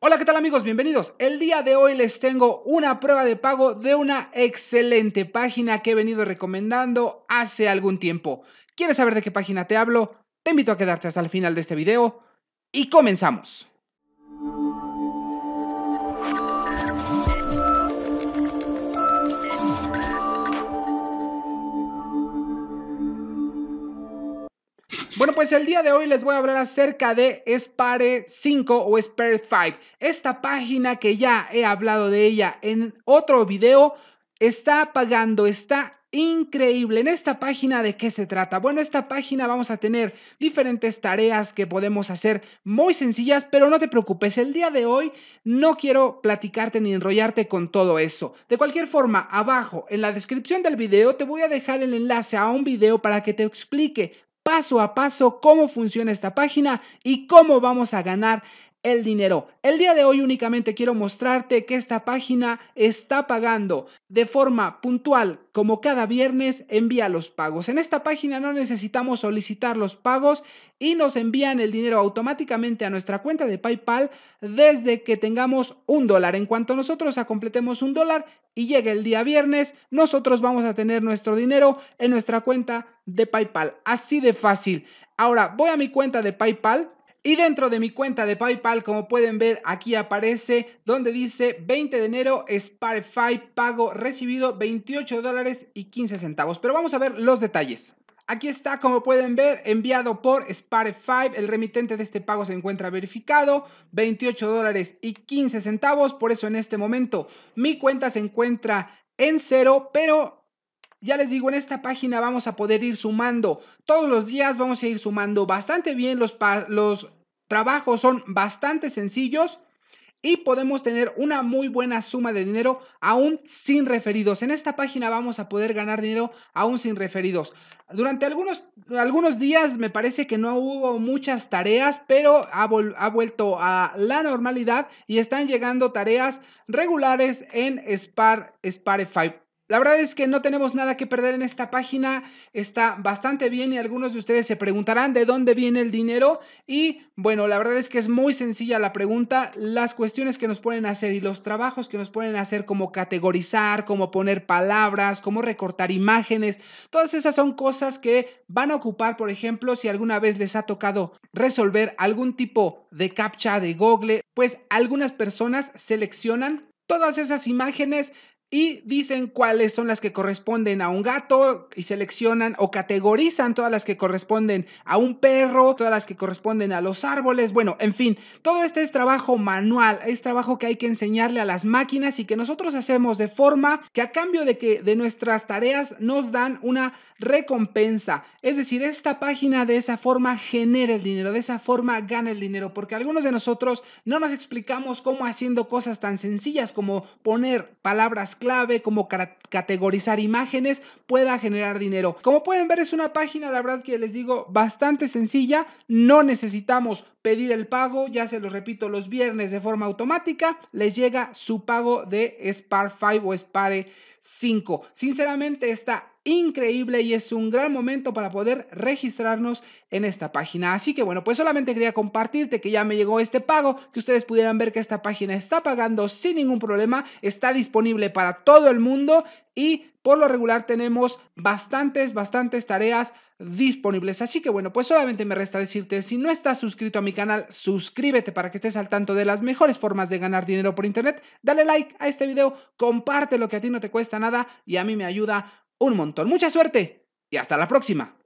Hola, ¿qué tal amigos? Bienvenidos. El día de hoy les tengo una prueba de pago de una excelente página que he venido recomendando hace algún tiempo. ¿Quieres saber de qué página te hablo? Te invito a quedarte hasta el final de este video y comenzamos. Bueno, pues el día de hoy les voy a hablar acerca de Spare 5 o Spare 5. Esta página que ya he hablado de ella en otro video está pagando, está increíble. En esta página, ¿de qué se trata? Bueno, esta página vamos a tener diferentes tareas que podemos hacer muy sencillas, pero no te preocupes, el día de hoy no quiero platicarte ni enrollarte con todo eso. De cualquier forma, abajo en la descripción del video te voy a dejar el enlace a un video para que te explique paso a paso cómo funciona esta página y cómo vamos a ganar el dinero. El día de hoy únicamente quiero mostrarte que esta página está pagando de forma puntual, como cada viernes envía los pagos. En esta página no necesitamos solicitar los pagos y nos envían el dinero automáticamente a nuestra cuenta de PayPal desde que tengamos un dólar. En cuanto nosotros completemos un dólar y llegue el día viernes, nosotros vamos a tener nuestro dinero en nuestra cuenta de PayPal. Así de fácil. Ahora voy a mi cuenta de PayPal y dentro de mi cuenta de PayPal, como pueden ver, aquí aparece donde dice 20 de enero Spotify pago recibido 28 dólares y 15 centavos. Pero vamos a ver los detalles. Aquí está, como pueden ver, enviado por Spotify. El remitente de este pago se encuentra verificado, 28 dólares y 15 centavos. Por eso en este momento mi cuenta se encuentra en cero, pero ya les digo, en esta página vamos a poder ir sumando. Todos los días vamos a ir sumando bastante bien los, los trabajos son bastante sencillos y podemos tener una muy buena suma de dinero aún sin referidos. En esta página vamos a poder ganar dinero aún sin referidos. Durante algunos, algunos días me parece que no hubo muchas tareas, pero ha, vuelto a la normalidad y están llegando tareas regulares en Spar, la verdad es que no tenemos nada que perder en esta página, está bastante bien y algunos de ustedes se preguntarán de dónde viene el dinero y bueno, la verdad es que es muy sencilla la pregunta, las cuestiones que nos a hacer y los trabajos que nos a hacer como categorizar, como poner palabras, como recortar imágenes, todas esas son cosas que van a ocupar, por ejemplo, si alguna vez les ha tocado resolver algún tipo de captcha de Google, pues algunas personas seleccionan todas esas imágenes, y dicen cuáles son las que corresponden a un gato y seleccionan o categorizan todas las que corresponden a un perro, todas las que corresponden a los árboles, bueno, en fin, todo este es trabajo manual, es trabajo que hay que enseñarle a las máquinas y que nosotros hacemos de forma que a cambio de que de nuestras tareas nos dan una recompensa, es decir, esta página de esa forma genera el dinero, de esa forma gana el dinero, porque algunos de nosotros no nos explicamos cómo haciendo cosas tan sencillas como poner palabras clave, como categorizar imágenes, pueda generar dinero. Como pueden ver, es una página, la verdad que les digo, bastante sencilla. No necesitamos pedir el pago, ya se los repito, los viernes de forma automática les llega su pago de Spar 5 o Spare 5. Sinceramente está increíble y es un gran momento para poder registrarnos en esta página. Así que bueno, pues solamente quería compartirte que ya me llegó este pago, que ustedes pudieran ver que esta página está pagando sin ningún problema, está disponible para todo el mundo y por lo regular tenemos bastantes, bastantes tareas disponibles. Así que bueno, pues solamente me resta decirte, si no estás suscrito a mi canal, suscríbete para que estés al tanto de las mejores formas de ganar dinero por internet. Dale like a este video, comparte lo que a ti no te cuesta nada y a mí me ayuda un montón. Mucha suerte y hasta la próxima.